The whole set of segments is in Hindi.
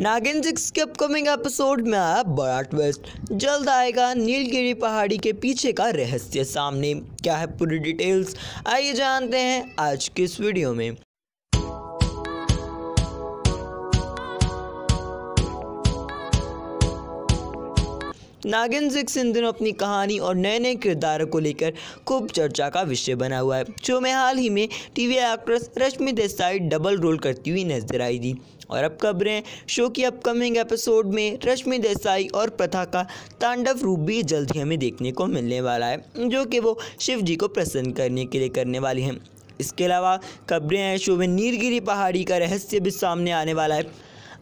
नागिन सिक्स के अपकमिंग एपिसोड में आया बड़ा ट्विस्ट जल्द आएगा नीलगिरी पहाड़ी के पीछे का रहस्य सामने क्या है पूरी डिटेल्स आइए जानते हैं आज के इस वीडियो में नागिन सिक्स इन दिनों अपनी कहानी और नए नए किरदारों को लेकर खूब चर्चा का विषय बना हुआ है शो में हाल ही में TV actress Rashmi Desai double role करती हुई नजर आई थी और अब खबरें शो की अपकमिंग एपिसोड में रश्मि देसाई और प्रथा का तांडव रूप भी जल्द ही हमें देखने को मिलने वाला है जो कि वो शिव जी को प्रसन्न करने के लिए करने वाली हैं इसके अलावा खबरें हैं शो में नीलगिरी पहाड़ी का रहस्य भी सामने आने वाला है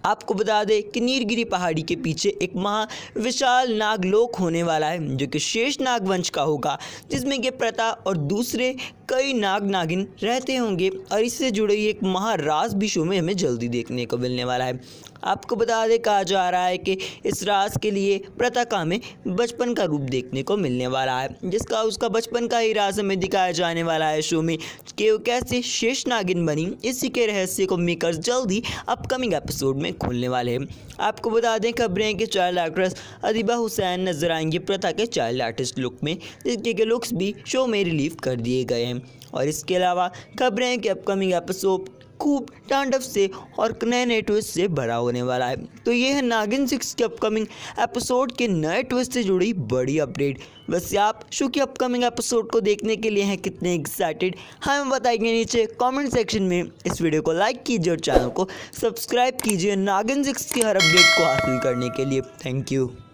आपको बता दें कि नीरगिरी पहाड़ी के पीछे एक महा विशाल नागलोक होने वाला है जो कि शेष नागवंश का होगा जिसमें के प्रता और दूसरे कई नाग नागिन रहते होंगे और इससे जुड़े एक महाराज भी शो में हमें जल्दी देखने को मिलने वाला है आपको बता दें कहा जा रहा है कि इस रास के लिए प्रतका में बचपन का रूप देखने को मिलने वाला है जिसका उसका बचपन का ही रास हमें दिखाया जाने वाला है शो में कि वो कैसे शेष नागिन बनी इसी के रहस्य को मेकर्स जल्द ही अपकमिंग एपिसोड में खोलने वाले हैं आपको बता दें खबरें कि चाइल्ड एक्ट्रेस अदीबा हुसैन नजर आएंगी प्रथा के चाइल्ड आर्टिस्ट लुक में जिसके के लुक्स भी शो में रिलीव कर दिए गए हैं और इसके अलावा खबरें कि अपकमिंग एपिसोड खूब तांडव से और नए नए ट्विस्ट से भरा होने वाला है तो ये है नागिन सिक्स के अपकमिंग एपिसोड के नए ट्विस्ट से जुड़ी बड़ी अपडेट वैसे आप शो के अपकमिंग एपिसोड को देखने के लिए हैं कितने एक्साइटेड हाँ, हमें बताएंगे नीचे कमेंट सेक्शन में इस वीडियो को लाइक कीजिए और चैनल को सब्सक्राइब कीजिए नागिन सिक्स की हर अपडेट को हासिल करने के लिए थैंक यू